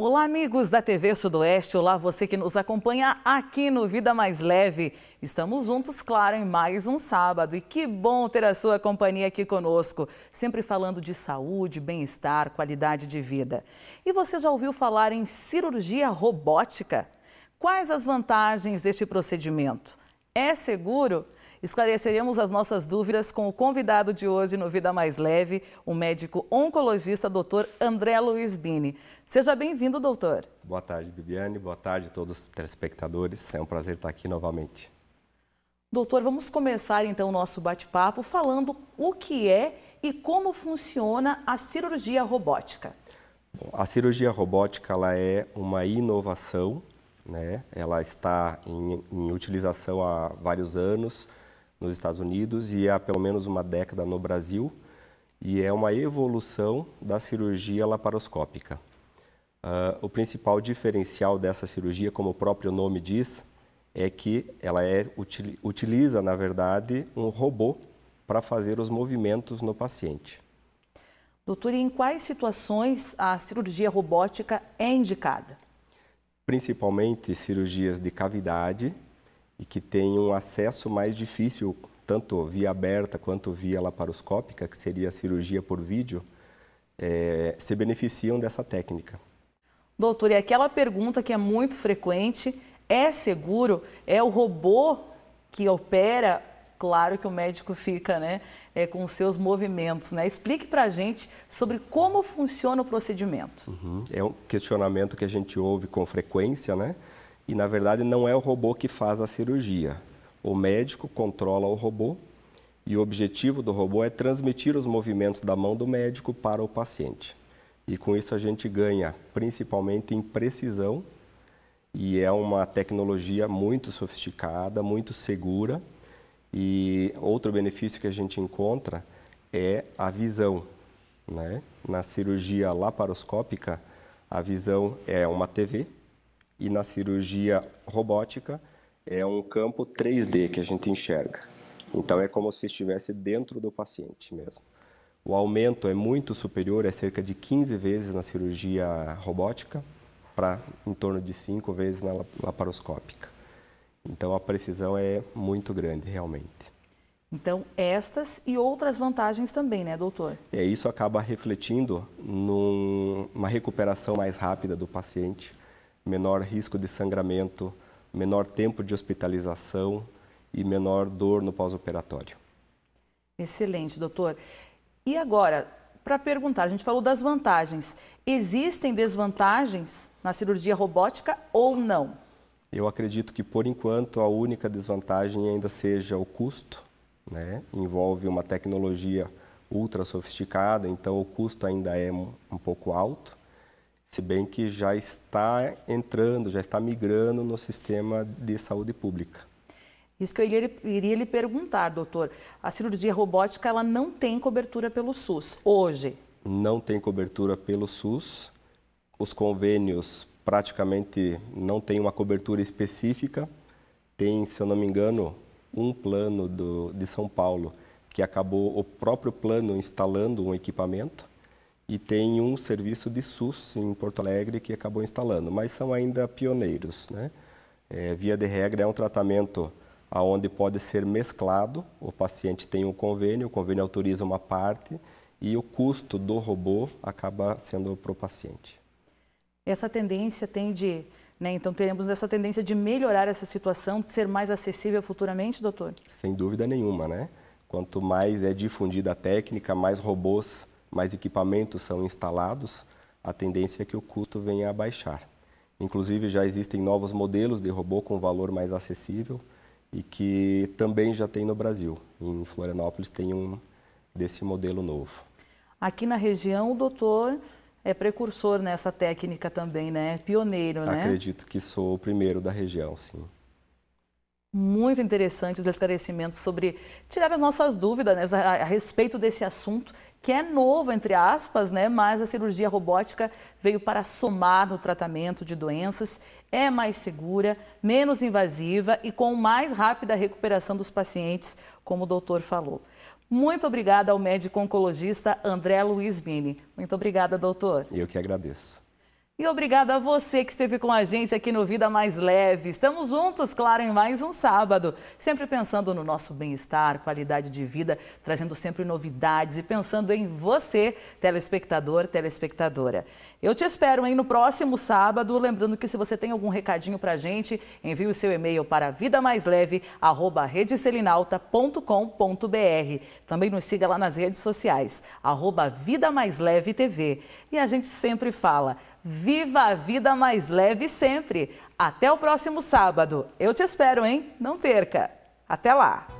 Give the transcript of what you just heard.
Olá, amigos da TV Sudoeste. Olá, você que nos acompanha aqui no Vida Mais Leve. Estamos juntos, claro, em mais um sábado. E que bom ter a sua companhia aqui conosco. Sempre falando de saúde, bem-estar, qualidade de vida. E você já ouviu falar em cirurgia robótica? Quais as vantagens deste procedimento? É seguro? Esclareceremos as nossas dúvidas com o convidado de hoje no Vida Mais Leve, o médico oncologista Dr. André Luiz Bini. Seja bem-vindo, doutor. Boa tarde, Bibiane. Boa tarde a todos os telespectadores. É um prazer estar aqui novamente. Doutor, vamos começar então o nosso bate-papo falando o que é e como funciona a cirurgia robótica. Bom, a cirurgia robótica ela é uma inovação, né? ela está em, em utilização há vários anos, nos Estados Unidos e há pelo menos uma década no Brasil, e é uma evolução da cirurgia laparoscópica. Uh, o principal diferencial dessa cirurgia, como o próprio nome diz, é que ela é, utiliza, na verdade, um robô para fazer os movimentos no paciente. Doutor, em quais situações a cirurgia robótica é indicada? Principalmente cirurgias de cavidade, e que tem um acesso mais difícil, tanto via aberta quanto via laparoscópica, que seria a cirurgia por vídeo, é, se beneficiam dessa técnica. Doutor, e aquela pergunta que é muito frequente, é seguro? É o robô que opera? Claro que o médico fica, né, é, com os seus movimentos, né? Explique para a gente sobre como funciona o procedimento. Uhum. É um questionamento que a gente ouve com frequência, né? E na verdade não é o robô que faz a cirurgia. O médico controla o robô e o objetivo do robô é transmitir os movimentos da mão do médico para o paciente. E com isso a gente ganha principalmente em precisão e é uma tecnologia muito sofisticada, muito segura. E outro benefício que a gente encontra é a visão. Né? Na cirurgia laparoscópica, a visão é uma TV e na cirurgia robótica é um campo 3D que a gente enxerga. Então é como se estivesse dentro do paciente mesmo. O aumento é muito superior, é cerca de 15 vezes na cirurgia robótica para em torno de 5 vezes na laparoscópica. Então a precisão é muito grande realmente. Então, estas e outras vantagens também, né, doutor? É, isso acaba refletindo numa recuperação mais rápida do paciente, menor risco de sangramento, menor tempo de hospitalização e menor dor no pós-operatório. Excelente, doutor. E agora, para perguntar, a gente falou das vantagens. Existem desvantagens na cirurgia robótica ou não? Eu acredito que, por enquanto, a única desvantagem ainda seja o custo. Né? Envolve uma tecnologia ultra sofisticada, então o custo ainda é um pouco alto se bem que já está entrando, já está migrando no sistema de saúde pública. Isso que eu iria, iria lhe perguntar, doutor. A cirurgia robótica ela não tem cobertura pelo SUS hoje? Não tem cobertura pelo SUS. Os convênios praticamente não têm uma cobertura específica. Tem, se eu não me engano, um plano do, de São Paulo que acabou o próprio plano instalando um equipamento e tem um serviço de SUS em Porto Alegre que acabou instalando, mas são ainda pioneiros. Né? É, via de regra, é um tratamento aonde pode ser mesclado, o paciente tem um convênio, o convênio autoriza uma parte e o custo do robô acaba sendo para o paciente. Essa tendência tende, né, então teremos essa tendência de melhorar essa situação, de ser mais acessível futuramente, doutor? Sem dúvida nenhuma, né? Quanto mais é difundida a técnica, mais robôs mais equipamentos são instalados, a tendência é que o custo venha a baixar. Inclusive, já existem novos modelos de robô com valor mais acessível e que também já tem no Brasil. Em Florianópolis tem um desse modelo novo. Aqui na região, o doutor é precursor nessa técnica também, né? Pioneiro, né? Acredito que sou o primeiro da região, sim muito interessante os esclarecimentos sobre tirar as nossas dúvidas né, a, a, respeito desse assunto que é novo entre aspas, né? Mas a cirurgia robótica veio para somar no tratamento de doenças, é mais segura, menos invasiva e com mais rápida recuperação dos pacientes, como o doutor falou. Muito obrigada ao médico oncologista André Luiz Bini. Muito obrigada, doutor. Eu que agradeço. E obrigada a você que esteve com a gente aqui no Vida Mais Leve. Estamos juntos, claro, em mais um sábado. Sempre pensando no nosso bem-estar, qualidade de vida, trazendo sempre novidades e pensando em você, telespectador, telespectadora. Eu te espero aí no próximo sábado. Lembrando que se você tem algum recadinho pra gente, envie o seu e-mail para vidamaisleve@redecelinalta.com.br. Também nos siga lá nas redes sociais, arroba Vida Mais Leve TV. E a gente sempre fala. Viva a vida mais leve sempre. Até o próximo sábado. Eu te espero, hein? Não perca. Até lá.